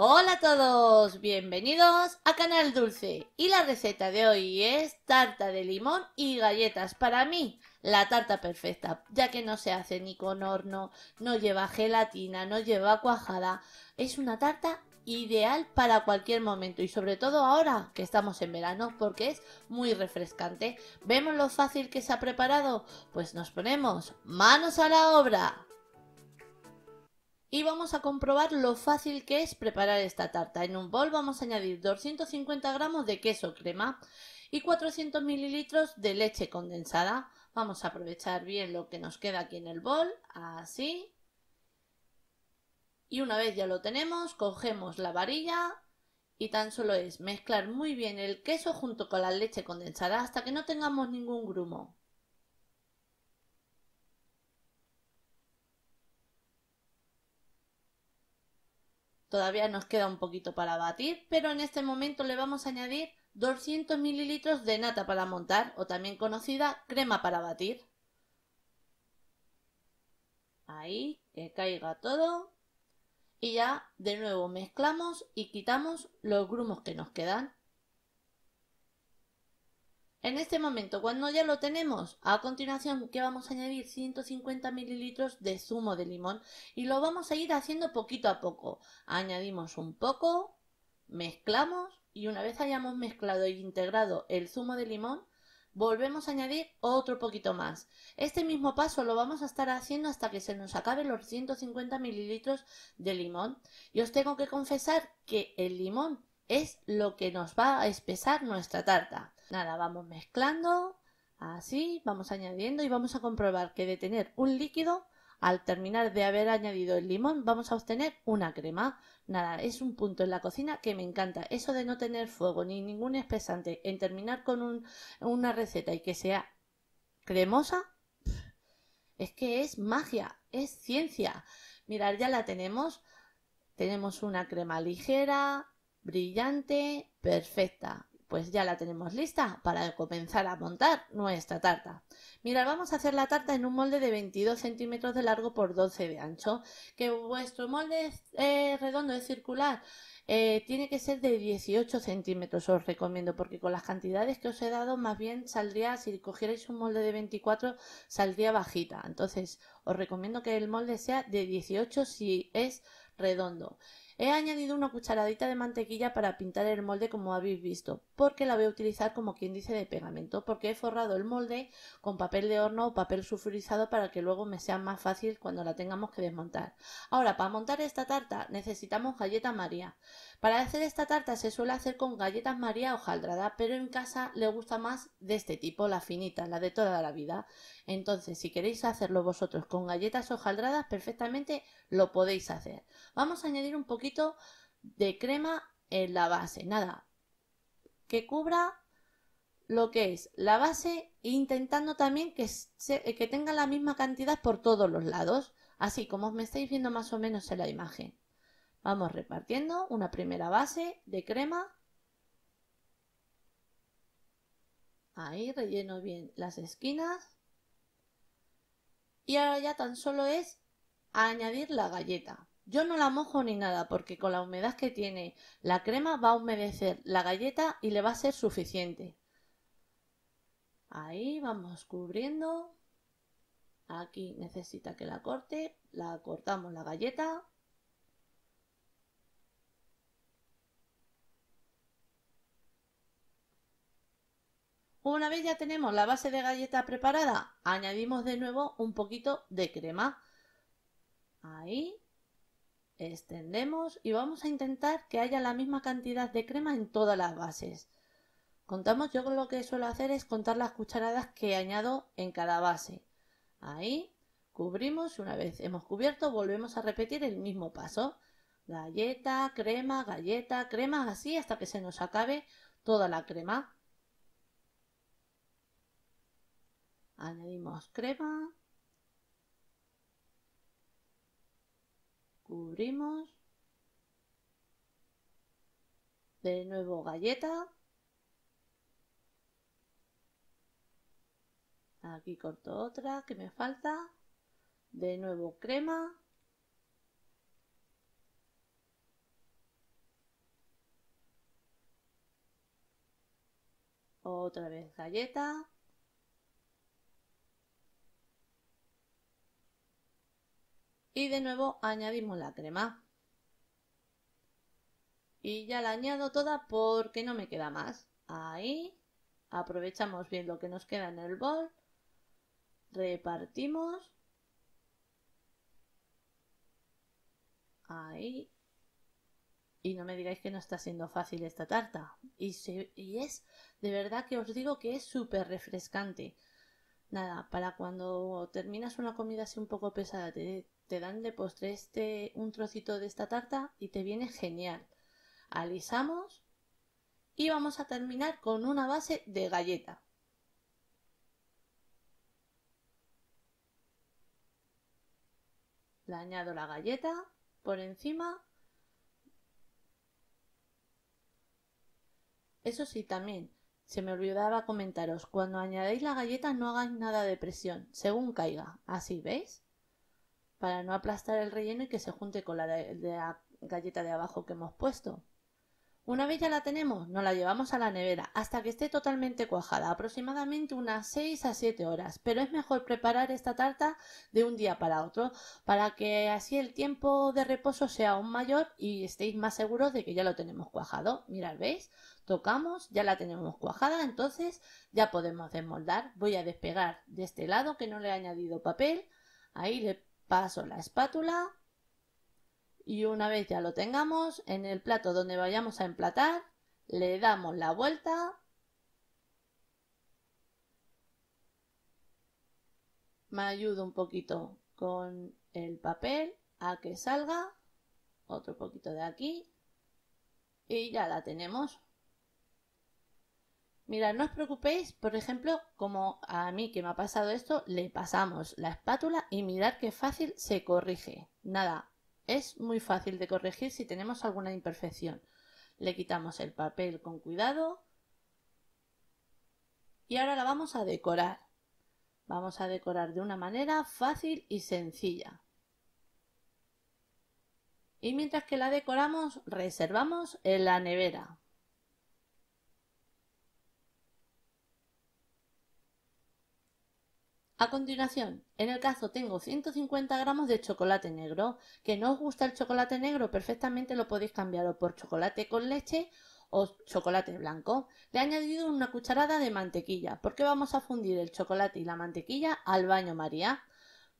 Hola a todos, bienvenidos a Canal Dulce y la receta de hoy es tarta de limón y galletas. Para mí, la tarta perfecta, ya que no se hace ni con horno, no lleva gelatina, no lleva cuajada. Es una tarta ideal para cualquier momento y sobre todo ahora que estamos en verano porque es muy refrescante. ¿Vemos lo fácil que se ha preparado? Pues nos ponemos manos a la obra. Y vamos a comprobar lo fácil que es preparar esta tarta. En un bol vamos a añadir 250 gramos de queso crema y 400 mililitros de leche condensada. Vamos a aprovechar bien lo que nos queda aquí en el bol, así. Y una vez ya lo tenemos, cogemos la varilla y tan solo es mezclar muy bien el queso junto con la leche condensada hasta que no tengamos ningún grumo. Todavía nos queda un poquito para batir, pero en este momento le vamos a añadir 200 mililitros de nata para montar o también conocida crema para batir. Ahí, que caiga todo. Y ya de nuevo mezclamos y quitamos los grumos que nos quedan. En este momento, cuando ya lo tenemos, a continuación que vamos a añadir 150 mililitros de zumo de limón y lo vamos a ir haciendo poquito a poco. Añadimos un poco, mezclamos y una vez hayamos mezclado e integrado el zumo de limón, volvemos a añadir otro poquito más. Este mismo paso lo vamos a estar haciendo hasta que se nos acabe los 150 mililitros de limón. Y os tengo que confesar que el limón es lo que nos va a espesar nuestra tarta. Nada, vamos mezclando, así, vamos añadiendo y vamos a comprobar que de tener un líquido, al terminar de haber añadido el limón, vamos a obtener una crema. Nada, es un punto en la cocina que me encanta. Eso de no tener fuego ni ningún espesante en terminar con una receta y que sea cremosa, es que es magia, es ciencia. Mirad, ya la tenemos. Tenemos una crema ligera, brillante, perfecta pues ya la tenemos lista para comenzar a montar nuestra tarta. Mirad, vamos a hacer la tarta en un molde de 22 centímetros de largo por 12 de ancho. Que vuestro molde eh, redondo es circular. Eh, tiene que ser de 18 centímetros, os recomiendo, porque con las cantidades que os he dado, más bien saldría, si cogierais un molde de 24, saldría bajita. Entonces, os recomiendo que el molde sea de 18 si es redondo. He añadido una cucharadita de mantequilla para pintar el molde como habéis visto, porque la voy a utilizar como quien dice de pegamento, porque he forrado el molde con papel de horno o papel sulfurizado para que luego me sea más fácil cuando la tengamos que desmontar. Ahora, para montar esta tarta necesitamos galleta María. Para hacer esta tarta se suele hacer con galletas María hojaldrada, pero en casa le gusta más de este tipo, la finita, la de toda la vida. Entonces, si queréis hacerlo vosotros con galletas hojaldradas, perfectamente lo podéis hacer. Vamos a añadir un poquito de crema en la base, nada, que cubra lo que es la base, intentando también que, que tenga la misma cantidad por todos los lados, así como me estáis viendo más o menos en la imagen. Vamos repartiendo una primera base de crema. Ahí relleno bien las esquinas. Y ahora ya tan solo es añadir la galleta. Yo no la mojo ni nada porque con la humedad que tiene la crema va a humedecer la galleta y le va a ser suficiente. Ahí vamos cubriendo. Aquí necesita que la corte. La cortamos la galleta. Una vez ya tenemos la base de galleta preparada, añadimos de nuevo un poquito de crema. Ahí extendemos y vamos a intentar que haya la misma cantidad de crema en todas las bases. Contamos, yo lo que suelo hacer es contar las cucharadas que añado en cada base. Ahí cubrimos, y una vez hemos cubierto volvemos a repetir el mismo paso. Galleta, crema, galleta, crema, así hasta que se nos acabe toda la crema. Añadimos crema, cubrimos. De nuevo galleta. Aquí corto otra que me falta. De nuevo crema. Otra vez galleta. y de nuevo añadimos la crema. Y ya la añado toda porque no me queda más. Ahí, aprovechamos bien lo que nos queda en el bol, repartimos. Ahí. Y no me digáis que no está siendo fácil esta tarta. Y, y es, de verdad que os digo que es súper refrescante. Nada, para cuando terminas una comida así un poco pesada, te, te dan de postre este, un trocito de esta tarta y te viene genial. Alisamos y vamos a terminar con una base de galleta. Le añado la galleta por encima. Eso sí, también se me olvidaba comentaros, cuando añadáis la galleta no hagáis nada de presión, según caiga. Así, ¿veis? para no aplastar el relleno y que se junte con la, de, galleta de abajo que hemos puesto. Una vez ya la tenemos, nos la llevamos a la nevera hasta que esté totalmente cuajada, aproximadamente unas 6 a 7 horas, pero es mejor preparar esta tarta de un día para otro para que así el tiempo de reposo sea aún mayor y estéis más seguros de que ya lo tenemos cuajado. Mirad, ¿veis? Tocamos, ya la tenemos cuajada, entonces ya podemos desmoldar. Voy a despegar de este lado que no le he añadido papel. Ahí le paso la espátula y una vez ya lo tengamos, en el plato donde vayamos a emplatar, le damos la vuelta me ayudo un poquito con el papel a que salga, otro poquito de aquí y ya la tenemos. Mira, no os preocupéis, por ejemplo, como a mí que me ha pasado esto, le pasamos la espátula y mirad qué fácil se corrige. Nada, es muy fácil de corregir si tenemos alguna imperfección. Le quitamos el papel con cuidado y ahora la vamos a decorar. Vamos a decorar de una manera fácil y sencilla. Y mientras que la decoramos, reservamos en la nevera. A continuación, en el caso tengo 150 gramos de chocolate negro. Que no os gusta el chocolate negro, perfectamente lo podéis cambiar por chocolate con leche o chocolate blanco. Le he añadido una cucharada de mantequilla, porque vamos a fundir el chocolate y la mantequilla al baño María.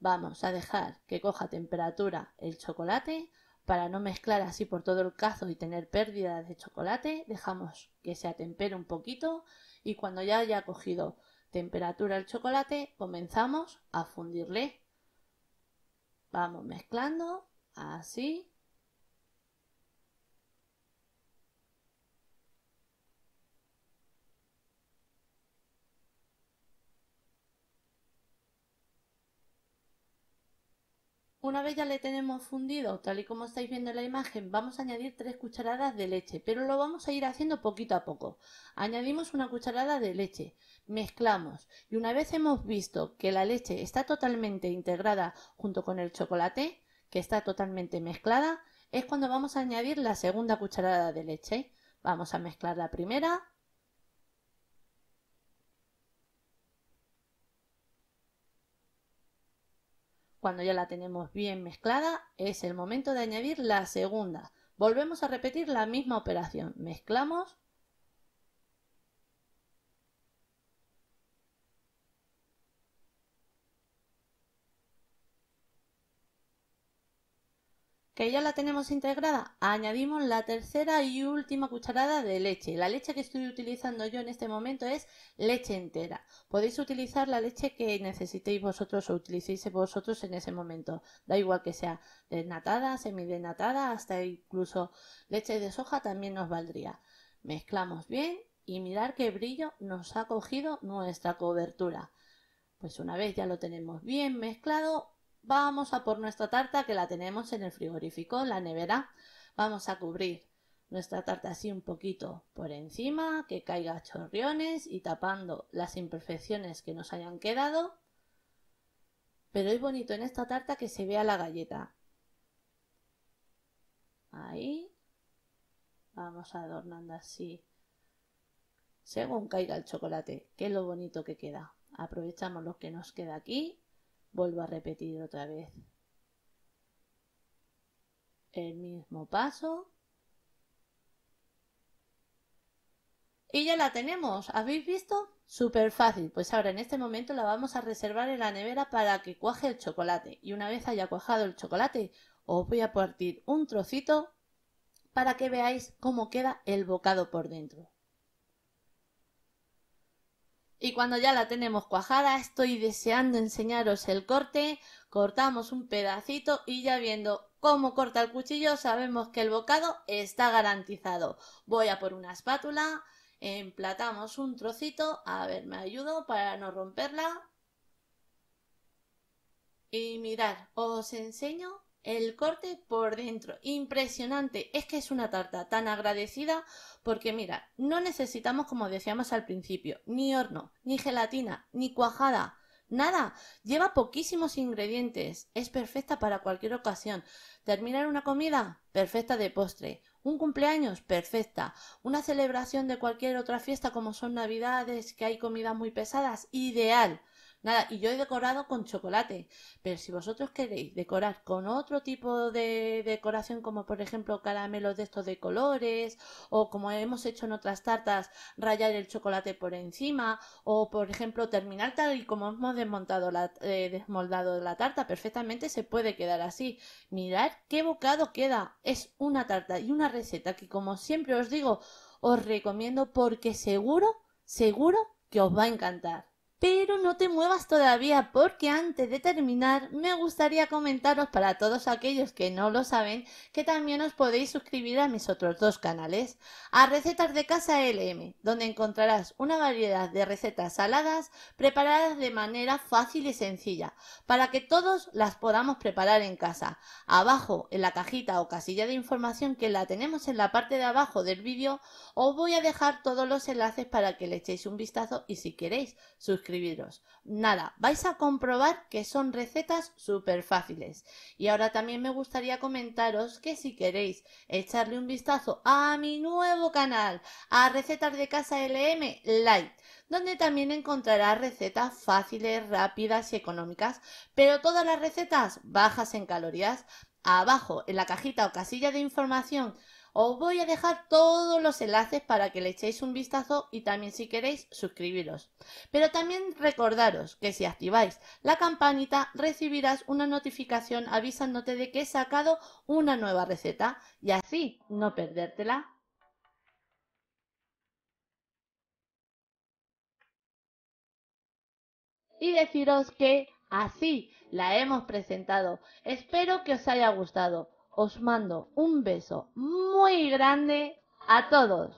Vamos a dejar que coja temperatura el chocolate para no mezclar así por todo el cazo y tener pérdidas de chocolate. Dejamos que se atempere un poquito y cuando ya haya cogido temperatura del chocolate, comenzamos a fundirle. Vamos mezclando, así. Una vez ya le tenemos fundido, tal y como estáis viendo en la imagen, vamos a añadir 3 cucharadas de leche, pero lo vamos a ir haciendo poquito a poco. Añadimos una cucharada de leche, mezclamos y una vez hemos visto que la leche está totalmente integrada junto con el chocolate, que está totalmente mezclada, es cuando vamos a añadir la segunda cucharada de leche. Vamos a mezclar la primera, Cuando ya la tenemos bien mezclada, es el momento de añadir la segunda. Volvemos a repetir la misma operación. Mezclamos que ya la tenemos integrada, añadimos la tercera y última cucharada de leche. La leche que estoy utilizando yo en este momento es leche entera. Podéis utilizar la leche que necesitéis vosotros o utilicéis vosotros en ese momento. Da igual que sea desnatada, semidenatada, hasta incluso leche de soja también nos valdría. Mezclamos bien y mirar qué brillo nos ha cogido nuestra cobertura. Pues una vez ya lo tenemos bien mezclado, Vamos a por nuestra tarta que la tenemos en el frigorífico, en la nevera. Vamos a cubrir nuestra tarta así un poquito por encima, que caiga a chorriones y tapando las imperfecciones que nos hayan quedado. Pero es bonito en esta tarta que se vea la galleta. Ahí. Vamos adornando así. Según caiga el chocolate, que es lo bonito que queda. Aprovechamos lo que nos queda aquí Vuelvo a repetir otra vez. El mismo paso. Y ya la tenemos. ¿Habéis visto? Súper fácil. Pues ahora en este momento la vamos a reservar en la nevera para que cuaje el chocolate. Y una vez haya cuajado el chocolate, os voy a partir un trocito para que veáis cómo queda el bocado por dentro. Y cuando ya la tenemos cuajada, estoy deseando enseñaros el corte. Cortamos un pedacito y ya viendo cómo corta el cuchillo sabemos que el bocado está garantizado. Voy a por una espátula, emplatamos un trocito, a ver, me ayudo para no romperla. Y mirar, os enseño el corte por dentro. Impresionante. Es que es una tarta tan agradecida porque mira, no necesitamos, como decíamos al principio, ni horno, ni gelatina, ni cuajada. Nada, lleva poquísimos ingredientes, es perfecta para cualquier ocasión. Terminar una comida, perfecta de postre. Un cumpleaños, perfecta. Una celebración de cualquier otra fiesta como son navidades, que hay comidas muy pesadas, ideal. Nada, y yo he decorado con chocolate, pero si vosotros queréis decorar con otro tipo de decoración, como por ejemplo caramelos de estos de colores, o como hemos hecho en otras tartas, rayar el chocolate por encima, o por ejemplo terminar tal y como hemos desmontado la, eh, desmoldado la tarta, perfectamente se puede quedar así. Mirad qué bocado queda. Es una tarta y una receta que como siempre os digo, os recomiendo porque seguro, seguro que os va a encantar. Pero no te muevas todavía porque antes de terminar me gustaría comentaros para todos aquellos que no lo saben que también os podéis suscribir a mis otros dos canales, a Recetas de Casa LM, donde encontrarás una variedad de recetas saladas preparadas de manera fácil y sencilla, para que todos las podamos preparar en casa. Abajo, en la cajita o casilla de información que la tenemos en la parte de abajo del vídeo, os voy a dejar todos los enlaces para que le echéis un vistazo y si queréis, suscribiros Nada, vais a comprobar que son recetas súper fáciles. Y ahora también me gustaría comentaros que si queréis echarle un vistazo a mi nuevo canal, a Recetas de Casa LM Light, donde también encontrarás recetas fáciles, rápidas y económicas, pero todas las recetas bajas en calorías. Abajo, en la cajita o casilla de información os voy a dejar todos los enlaces para que le echéis un vistazo y también si queréis suscribiros. Pero también recordaros que si activáis la campanita recibirás una notificación avisándote de que he sacado una nueva receta y así no perdértela. Y deciros que así la hemos presentado. Espero que os haya gustado os mando un beso muy grande a todos.